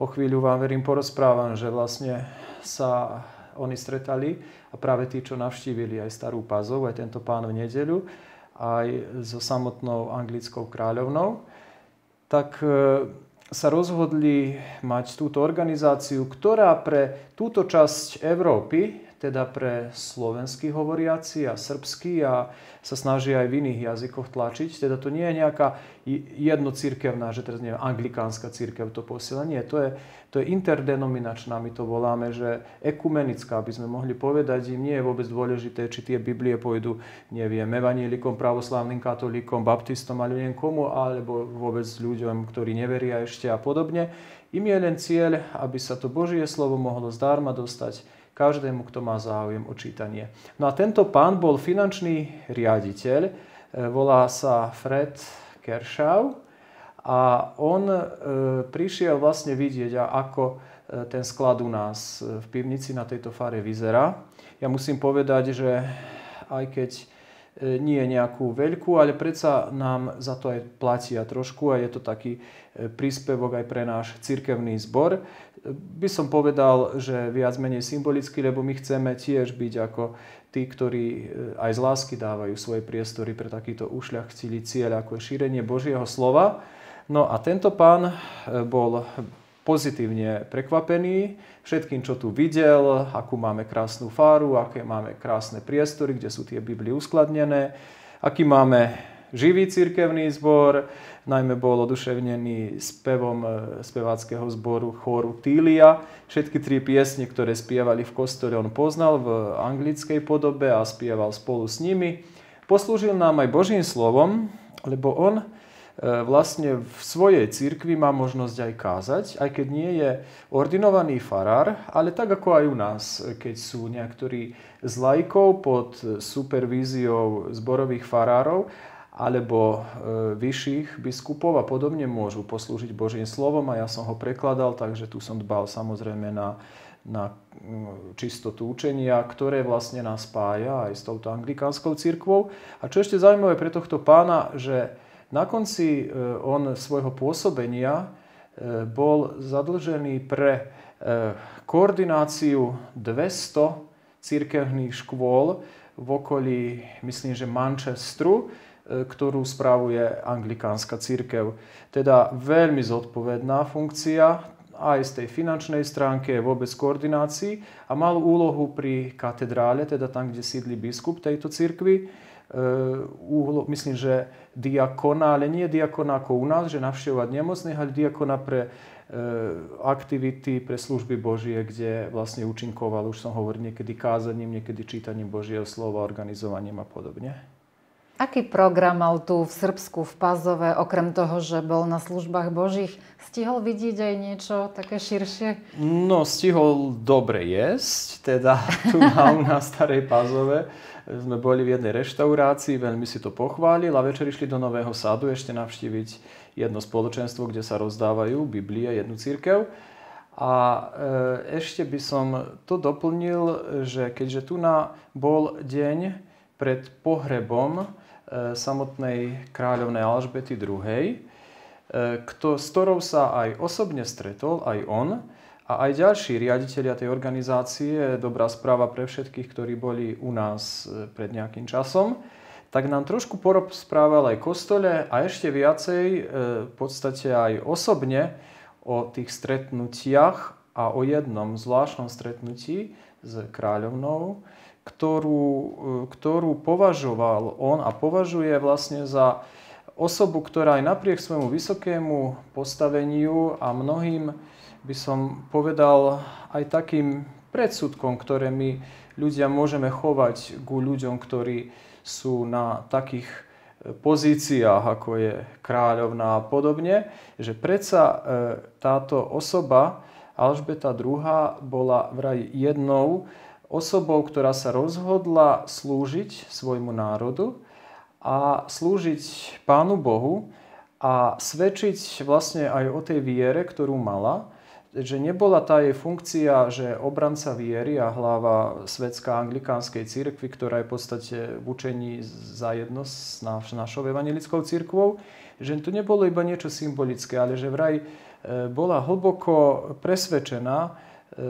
O chvíľu vám verím porozprávam, že vlastne sa oni stretali a práve tí, čo navštívili aj Starú Pazov, aj tento pán v nedeľu, aj so samotnou anglickou kráľovnou, tak e, sa rozhodli mať túto organizáciu, ktorá pre túto časť Európy, teda pre slovenský hovoriaci a srbsky a sa snaží aj v iných jazykoch tlačiť. Teda to nie je nejaká jednocirkevná, že teraz neviem, anglikánska církev to posiela. Nie, to je, to je interdenominačná, my to voláme, že ekumenická, aby sme mohli povedať, im nie je vôbec dôležité, či tie Biblie pôjdu, neviem, evanielikom, pravoslávnym katolíkom, baptistom, ale neviem komu, alebo vôbec ľuďom, ktorí neveria ešte a podobne. Im je len cieľ, aby sa to Božie slovo mohlo zdarma dostať každému, kto má záujem o čítanie. No a tento pán bol finančný riaditeľ, e, volá sa Fred Kershaw a on e, prišiel vlastne vidieť, ako e, ten sklad u nás v pivnici na tejto fare vyzerá. Ja musím povedať, že aj keď nie nejakú veľkú, ale predsa nám za to aj platia trošku a je to taký príspevok aj pre náš cirkevný zbor by som povedal, že viac menej symbolicky, lebo my chceme tiež byť ako tí, ktorí e, aj z lásky dávajú svoje priestory pre takýto ušľachtilý cieľ, ako je šírenie Božieho slova. No a tento pán e, bol pozitívne prekvapený všetkým, čo tu videl, akú máme krásnu fáru, aké máme krásne priestory, kde sú tie Biblie uskladnené, aký máme živý cirkevný zbor, najmä bol oduševnený spevom e, speváckého zboru chóru Tília. Všetky tri piesne, ktoré spievali v kostole, on poznal v anglickej podobe a spieval spolu s nimi. Poslúžil nám aj Božím slovom, lebo on e, vlastne v svojej cirkvi má možnosť aj kázať, aj keď nie je ordinovaný farár, ale tak ako aj u nás, keď sú niektorí z lajkov pod supervíziou zborových farárov alebo e, vyšších biskupov a podobne môžu poslúžiť Božím slovom a ja som ho prekladal, takže tu som dbal samozrejme na, na čistotu učenia, ktoré vlastne nás spája aj s touto anglikánskou církvou. A čo ešte zaujímavé pre tohto pána, že na konci e, on svojho pôsobenia e, bol zadlžený pre koordináciu 200 cirkevných škôl v okolí, myslím, že Manchesteru, E, ktorú spravuje anglikánska církev. Teda veľmi zodpovedná funkcia, aj z tej finančnej stránke, vôbec koordinácii a mal úlohu pri katedrále, teda tam, kde sídli biskup tejto církvy, e, Úlo, myslím, že diakona, ale nie diakona ako u nás, že navštevovať nemocných, ale diakona pre e, aktivity, pre služby Božie, kde vlastne účinkoval, už som hovoril, niekedy kázaním, niekedy čítaním Božieho slova, organizovaním a podobne. Aký program mal tu v Srbsku, v Pazove, okrem toho, že bol na službách Božích? Stihol vidieť aj niečo také širšie? No, stihol dobre jesť, teda (laughs) tu mal na Starej Pazove. Sme boli v jednej reštaurácii, veľmi si to pochválil a večer išli do Nového sadu ešte navštíviť jedno spoločenstvo, kde sa rozdávajú Biblie, jednu církev. A e, ešte by som to doplnil, že keďže tu na bol deň pred pohrebom, E, samotnej kráľovnej Alžbety II, e, kto, s ktorou sa aj osobne stretol, aj on, a aj ďalší riaditeľia tej organizácie, dobrá správa pre všetkých, ktorí boli u nás e, pred nejakým časom, tak nám trošku správal aj kostole a ešte viacej, v podstate aj osobne, o tých stretnutiach a o jednom zvláštnom stretnutí s kráľovnou, ktorú, e, ktorú považoval on a považuje vlastne za osobu, ktorá aj napriek svojmu vysokému postaveniu a mnohým, by som povedal, aj takým predsudkom, ktoré my ľudia môžeme chovať ku ľuďom, ktorí sú na takých e, pozíciách, ako je kráľovná a podobne, že predsa e, táto osoba, Alžbeta II, bola vraj jednou osobou, ktorá sa rozhodla slúžiť svojmu národu a slúžiť Pánu Bohu a svedčiť vlastne aj o tej viere, ktorú mala, že nebola tá jej funkcia, že obranca viery a hlava svetská anglikánskej církvy, ktorá je v podstate v učení jedno s naš, našou evangelickou církvou, že to nebolo iba niečo symbolické, ale že vraj e, bola hlboko presvedčená, E,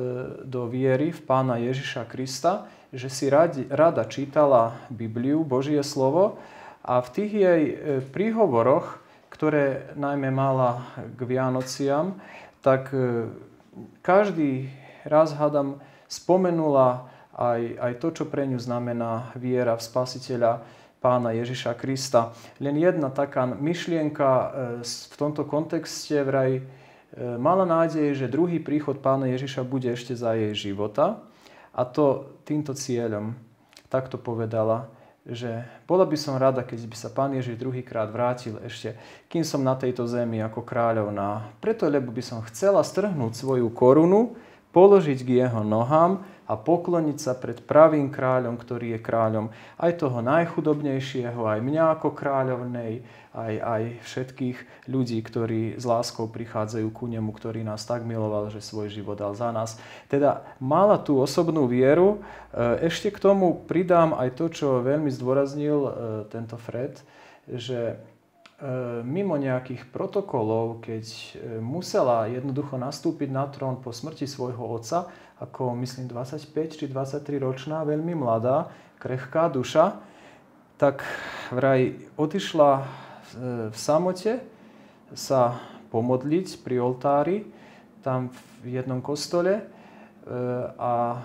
do viery v pána Ježiša Krista, že si radi, rada čítala Bibliu, Božie slovo a v tých jej e, príhovoroch, ktoré najmä mala k Vianociam, tak e, každý raz, hádam, spomenula aj, aj to, čo pre ňu znamená viera v spasiteľa pána Ježiša Krista. Len jedna taká myšlienka v tomto kontexte vraj E, mala nádej, že druhý príchod pána Ježiša bude ešte za jej života. A to týmto cieľom takto povedala, že bola by som rada, keď by sa pán Ježiš druhýkrát vrátil ešte, kým som na tejto zemi ako kráľovná. Preto, lebo by som chcela strhnúť svoju korunu, položiť k jeho nohám a pokloniť sa pred pravým kráľom, ktorý je kráľom aj toho najchudobnejšieho, aj mňa ako kráľovnej, aj, aj všetkých ľudí, ktorí s láskou prichádzajú ku nemu, ktorý nás tak miloval, že svoj život dal za nás. Teda mala tú osobnú vieru. E, ešte k tomu pridám aj to, čo veľmi zdôraznil e, tento Fred, že E, mimo nejakých protokolov, keď e, musela jednoducho nastúpiť na trón po smrti svojho otca, ako myslím 25 či 23 ročná, veľmi mladá, krehká duša, tak vraj odišla e, v samote sa pomodliť pri oltári, tam v jednom kostole a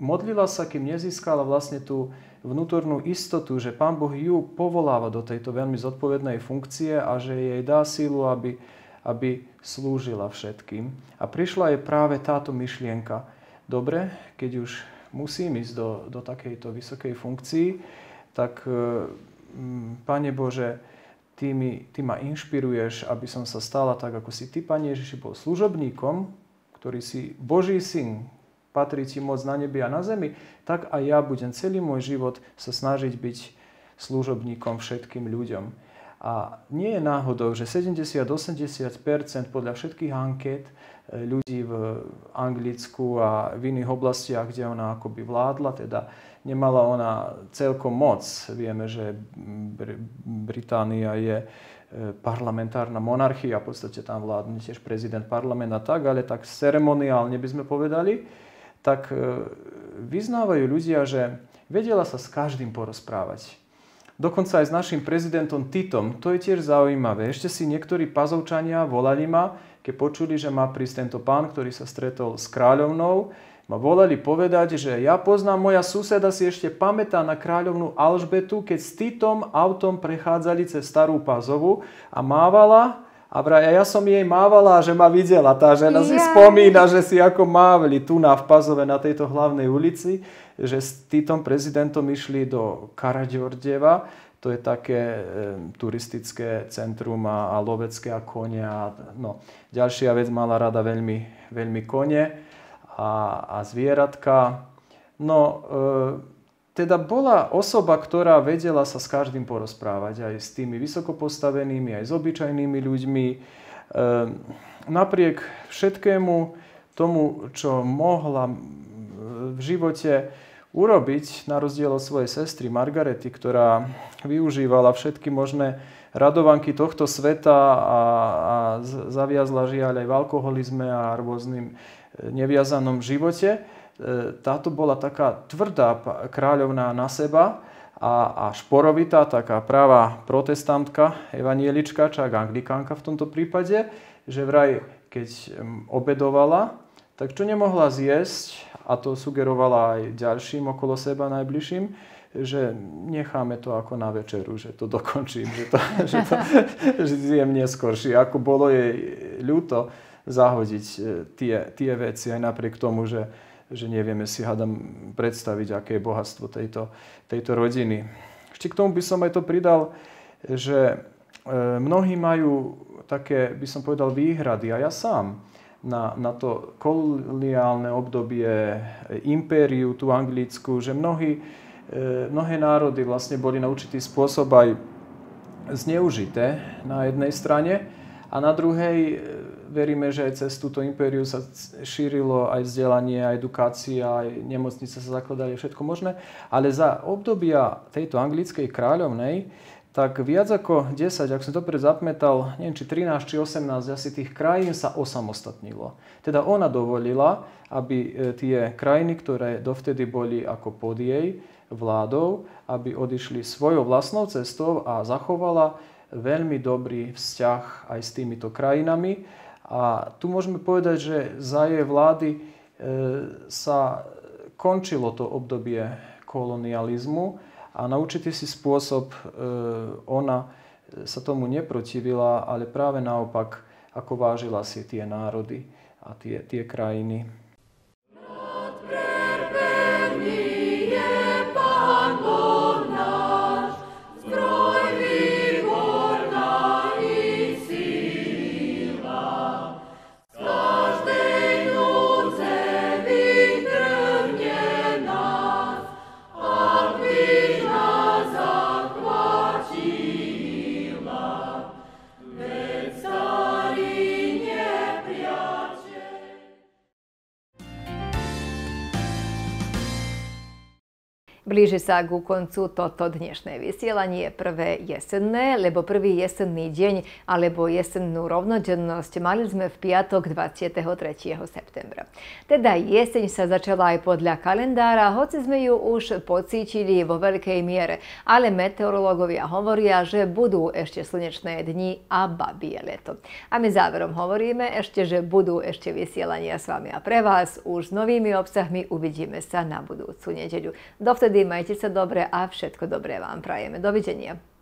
modlila sa, kým nezískala vlastne tú vnútornú istotu, že Pán Boh ju povoláva do tejto veľmi zodpovednej funkcie a že jej dá sílu, aby, aby slúžila všetkým. A prišla je práve táto myšlienka. Dobre, keď už musím ísť do, do takejto vysokej funkcii, tak e, Pane Bože, ty, mi, ty ma inšpiruješ, aby som sa stala tak, ako si ty, Pane Ježiši, bol služobníkom, ktorý si Boží syn, patrí ti moc na nebi a na zemi, tak aj ja budem celý môj život sa snažiť byť služobníkom všetkým ľuďom. A nie je náhodou, že 70-80% podľa všetkých anket e, ľudí v Anglicku a v iných oblastiach, kde ona akoby vládla, teda nemala ona celkom moc. Vieme, že Británia je e, parlamentárna monarchia, v podstate tam vládne tiež prezident parlamenta tak, ale tak ceremoniálne by sme povedali, tak e, vyznávajú ľudia, že vedela sa s každým porozprávať. Dokonca aj s našim prezidentom Titom, to je tiež zaujímavé. Ešte si niektorí pazovčania volali ma, keď počuli, že má prísť tento pán, ktorý sa stretol s kráľovnou, ma volali povedať, že ja poznám, moja suseda si ešte pamätá na kráľovnú Alžbetu, keď s Titom autom prechádzali cez Starú Pazovu a mávala a vraj, ja som jej mávala, že ma videla. Tá žena si spomína, že si ako mávali tu na vpazove na tejto hlavnej ulici, že s týmto prezidentom išli do Karadjordeva, to je také e, turistické centrum a, a lovecké a konia. A, no. Ďalšia vec mala rada veľmi, veľmi kone a, a zvieratka. No, e, teda bola osoba, ktorá vedela sa s každým porozprávať, aj s tými vysokopostavenými, aj s obyčajnými ľuďmi. Ehm, napriek všetkému tomu, čo mohla v živote urobiť, na rozdiel od svojej sestry Margarety, ktorá využívala všetky možné radovanky tohto sveta a, a zaviazla žiaľ aj v alkoholizme a rôznym e, neviazanom živote, E, táto bola taká tvrdá kráľovná na seba a, a šporovitá, taká práva protestantka, evanielička, čak anglikánka v tomto prípade, že vraj keď obedovala, tak čo nemohla zjesť, a to sugerovala aj ďalším okolo seba najbližším, že necháme to ako na večeru, že to dokončím, že to, (laughs) že to (laughs) že zjem neskôrši. Ako bolo jej ľúto zahodiť e, tie, tie veci aj napriek tomu, že, že nevieme si, hádam, predstaviť, aké je bohatstvo tejto, tejto rodiny. Ešte k tomu by som aj to pridal, že e, mnohí majú také, by som povedal, výhrady, a ja sám, na, na to koloniálne obdobie impériu, tú anglickú, že mnohí, e, mnohé národy vlastne boli na určitý spôsob aj zneužité na jednej strane a na druhej veríme, že aj cez túto impériu sa šírilo aj vzdelanie, aj edukácia, aj nemocnice sa zakladali, všetko možné. Ale za obdobia tejto anglickej kráľovnej, tak viac ako 10, ak som to predzapmetal, neviem, či 13, či 18 asi tých krajín sa osamostatnilo. Teda ona dovolila, aby e, tie krajiny, ktoré dovtedy boli ako pod jej vládou, aby odišli svojou vlastnou cestou a zachovala veľmi dobrý vzťah aj s týmito krajinami a tu môžeme povedať, že za jej vlády e, sa končilo to obdobie kolonializmu a na určitý si spôsob e, ona sa tomu neprotivila, ale práve naopak ako vážila si tie národy a tie, tie krajiny. sa ku koncu toto dnešné vysielanie prvé jesenné, lebo prvý jesenný deň alebo jesennú rovnodennosť mali sme v piatok 23. septembra. Teda jeseň sa začala aj podľa kalendára, hoci sme ju už pocítili vo veľkej miere, ale meteorológovia hovoria, že budú ešte slnečné dni a babie leto. A my záverom hovoríme ešte, že budú ešte vysielania s vami a pre vás už s novými obsahmi uvidíme sa na budúcu nedeľu. Dovtedy majte sa dobre a všetko dobré vám prajeme. Dovidenia.